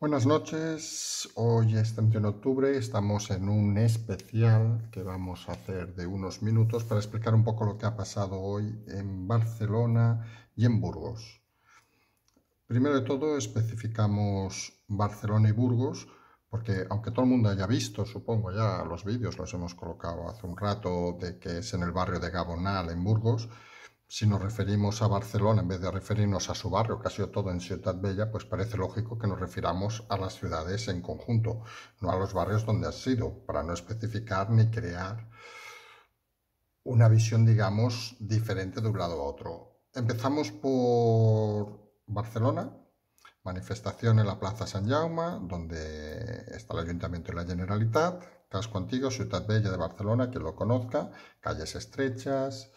Buenas noches, hoy es 31 de octubre, estamos en un especial que vamos a hacer de unos minutos para explicar un poco lo que ha pasado hoy en Barcelona y en Burgos. Primero de todo especificamos Barcelona y Burgos, porque aunque todo el mundo haya visto, supongo ya los vídeos, los hemos colocado hace un rato, de que es en el barrio de Gabonal, en Burgos, si nos referimos a Barcelona en vez de referirnos a su barrio, que ha sido todo en Ciudad Bella, pues parece lógico que nos refiramos a las ciudades en conjunto, no a los barrios donde ha sido, para no especificar ni crear una visión, digamos, diferente de un lado a otro. Empezamos por Barcelona, manifestación en la Plaza San Jaume, donde está el Ayuntamiento y la Generalitat, Casco Antiguo, Ciudad Bella de Barcelona, quien lo conozca, calles estrechas,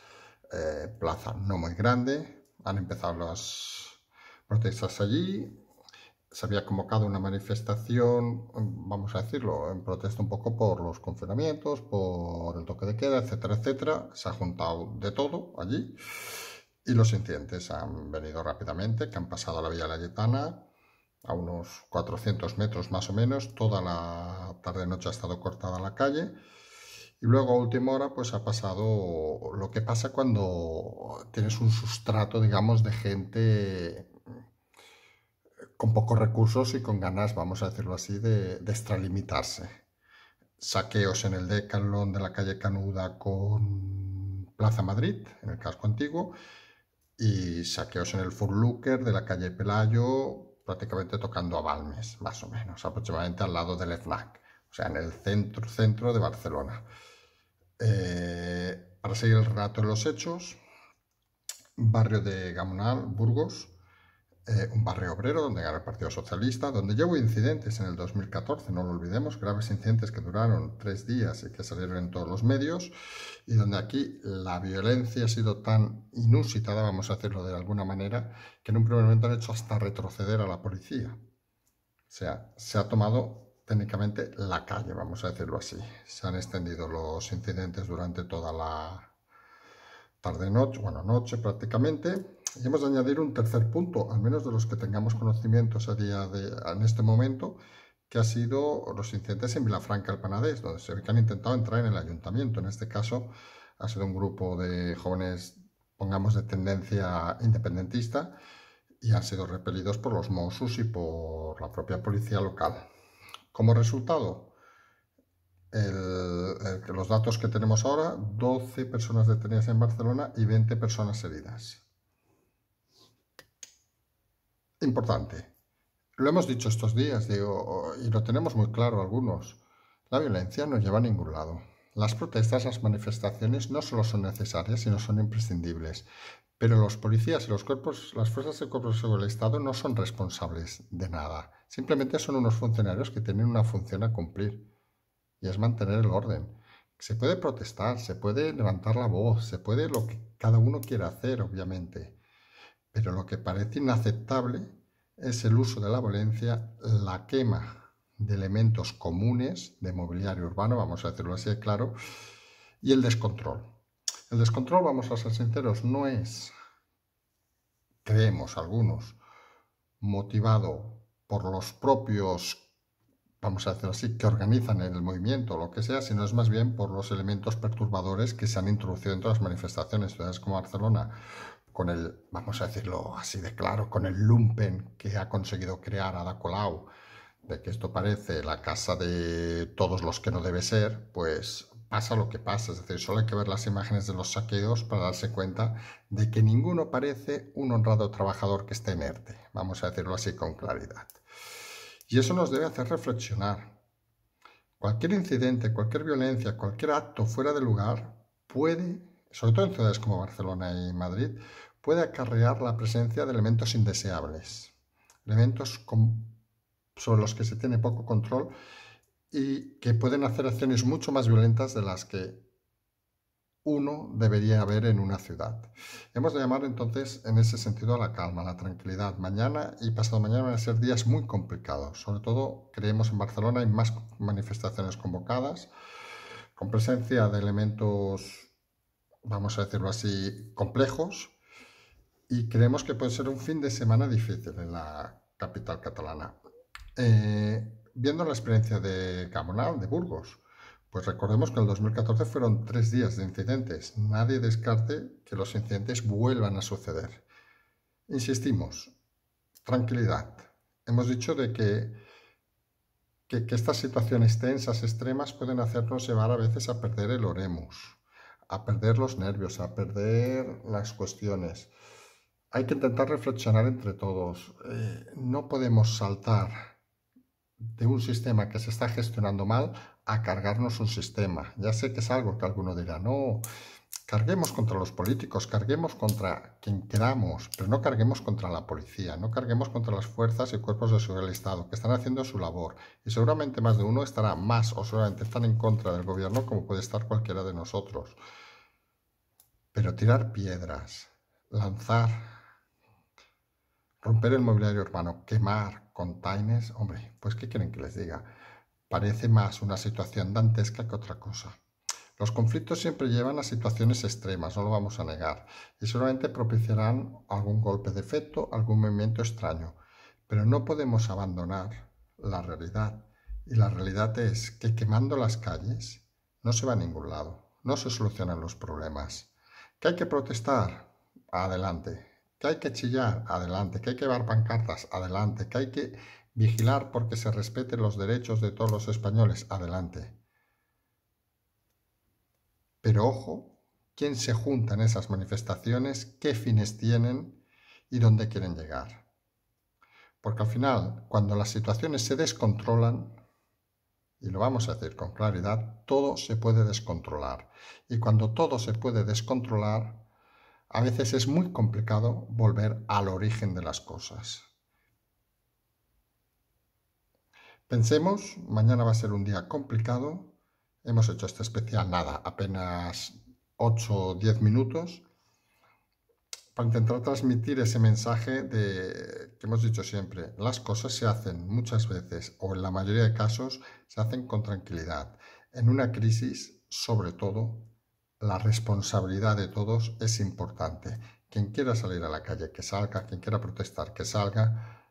eh, plaza no muy grande. Han empezado las protestas allí. Se había convocado una manifestación, mm, vamos a decirlo, en protesta un poco por los confinamientos, por el toque de queda, etcétera, etcétera. Se ha juntado de todo allí. Y los incidentes han venido rápidamente, que han pasado a la vía Layetana, a unos 400 metros más o menos. Toda la tarde-noche ha estado cortada la calle y luego a última hora pues ha pasado lo que pasa cuando tienes un sustrato, digamos, de gente eh, con pocos recursos y con ganas, vamos a decirlo así, de, extralimitarse. Saqueos en el Decalón de la calle Canuda con Plaza Madrid, en el casco antiguo, y saqueos en el Furlucker de la calle Pelayo, prácticamente tocando a Balmes, más o menos, aproximadamente al lado del FNAC, o sea, en el centro, centro de Barcelona. Eh, para seguir el relato de los hechos, barrio de Gamonal, Burgos, eh, un barrio obrero donde gana el Partido Socialista, donde ya incidentes en el 2014, no lo olvidemos, graves incidentes que duraron tres días y que salieron en todos los medios, y donde aquí la violencia ha sido tan inusitada, vamos a decirlo de alguna manera, que en un primer momento han hecho hasta retroceder a la policía. O sea, se ha tomado técnicamente la calle, vamos a decirlo así. Se han extendido los incidentes durante toda la tarde-noche, bueno, noche prácticamente, y hemos de añadir un tercer punto, al menos de los que tengamos conocimientos a día en este momento, que ha sido los incidentes en Vilafranca del Panadés, donde se ve que han intentado entrar en el ayuntamiento. En este caso ha sido un grupo de jóvenes, pongamos, de tendencia independentista y han sido repelidos por los Mossos y por la propia policía local. Como resultado, los datos que tenemos ahora, 12 personas detenidas en Barcelona y 20 personas heridas. Importante. Lo hemos dicho estos días, y lo tenemos muy claro algunos. La violencia no lleva a ningún lado. Las protestas, las manifestaciones no solo son necesarias, sino son imprescindibles. Pero los policías y los cuerpos, las fuerzas de cuerpos de del Estado no son responsables de nada. Simplemente son unos funcionarios que tienen una función a cumplir y es mantener el orden. Se puede protestar, se puede levantar la voz, se puede lo que cada uno quiera hacer, obviamente. Pero lo que parece inaceptable es el uso de la violencia, la quema de elementos comunes de mobiliario urbano, vamos a hacerlo así de claro, y el descontrol. El descontrol, vamos a ser sinceros, no es, creemos algunos, motivado por los propios, vamos a decirlo así, que organizan el movimiento o lo que sea, sino es más bien por los elementos perturbadores que se han introducido en todas las manifestaciones, ciudades como Barcelona, con el, vamos a decirlo así de claro, con el lumpen que ha conseguido crear Ada Colau, de que esto parece la casa de todos los que no debe ser, pues pasa lo que pasa, es decir, solo hay que ver las imágenes de los saqueos para darse cuenta de que ninguno parece un honrado trabajador que esté en ERTE, vamos a decirlo así con claridad. Y eso nos debe hacer reflexionar. Cualquier incidente, cualquier violencia, cualquier acto fuera de lugar puede, sobre todo en ciudades como Barcelona y Madrid, puede acarrear la presencia de elementos indeseables, elementos sobre los que se tiene poco control y que pueden hacer acciones mucho más violentas de las que uno debería haber en una ciudad. Hemos de llamar entonces en ese sentido a la calma, a la tranquilidad. Mañana y pasado mañana van a ser días muy complicados. Sobre todo creemos en Barcelona hay más manifestaciones convocadas con presencia de elementos, vamos a decirlo así, complejos y creemos que puede ser un fin de semana difícil en la capital catalana. Eh, viendo la experiencia de Camonal, de Burgos, pues recordemos que en el 2014 fueron tres días de incidentes. Nadie descarte que los incidentes vuelvan a suceder. Insistimos, tranquilidad. Hemos dicho de que, que, estas situaciones tensas, extremas, pueden hacernos llevar a veces a perder el oremus, a perder los nervios, a perder las cuestiones hay que intentar reflexionar entre todos. Eh, no podemos saltar de un sistema que se está gestionando mal a cargarnos un sistema. Ya sé que es algo que alguno dirá, no, carguemos contra los políticos, carguemos contra quien queramos, pero no carguemos contra la policía, no carguemos contra las fuerzas y cuerpos de seguridad del Estado que están haciendo su labor. Y seguramente más de uno estará más o seguramente están en contra del gobierno como puede estar cualquiera de nosotros. Pero tirar piedras, lanzar Romper el mobiliario urbano, quemar containers, hombre, pues ¿qué quieren que les diga? Parece más una situación dantesca que otra cosa. Los conflictos siempre llevan a situaciones extremas, no lo vamos a negar, y solamente propiciarán algún golpe de efecto, algún movimiento extraño, pero no podemos abandonar la realidad. Y la realidad es que quemando las calles no se va a ningún lado, no se solucionan los problemas. ¿Que hay que protestar? Adelante, que hay que chillar, adelante, que hay que llevar pancartas, adelante, que hay que vigilar porque se respeten los derechos de todos los españoles, adelante. Pero ojo, quién se junta en esas manifestaciones, qué fines tienen y dónde quieren llegar. Porque al final, cuando las situaciones se descontrolan, y lo vamos a decir con claridad, todo se puede descontrolar. Y cuando todo se puede descontrolar, a veces es muy complicado volver al origen de las cosas. Pensemos, mañana va a ser un día complicado, hemos hecho este especial nada, apenas 8 o 10 minutos, para intentar transmitir ese mensaje de que hemos dicho siempre, las cosas se hacen muchas veces o en la mayoría de casos se hacen con tranquilidad. En una crisis, sobre todo, la responsabilidad de todos es importante. Quien quiera salir a la calle, que salga, quien quiera protestar, que salga,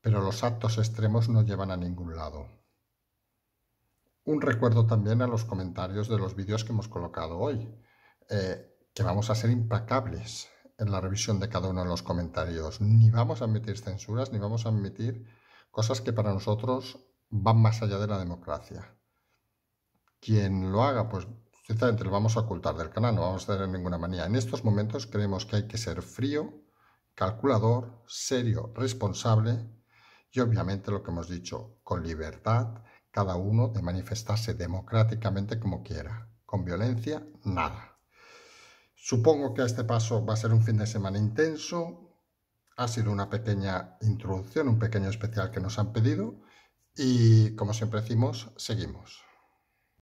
pero los actos extremos no llevan a ningún lado. Un recuerdo también a los comentarios de los vídeos que hemos colocado hoy, eh, que vamos a ser implacables en la revisión de cada uno de los comentarios. Ni vamos a admitir censuras, ni vamos a admitir cosas que para nosotros van más allá de la democracia. Quien lo haga, pues Sinceramente lo vamos a ocultar del canal, no vamos a tener ninguna manía. En estos momentos creemos que hay que ser frío, calculador, serio, responsable y obviamente lo que hemos dicho, con libertad, cada uno de manifestarse democráticamente como quiera. Con violencia, nada. Supongo que a este paso va a ser un fin de semana intenso. Ha sido una pequeña introducción, un pequeño especial que nos han pedido. Y como siempre decimos, seguimos.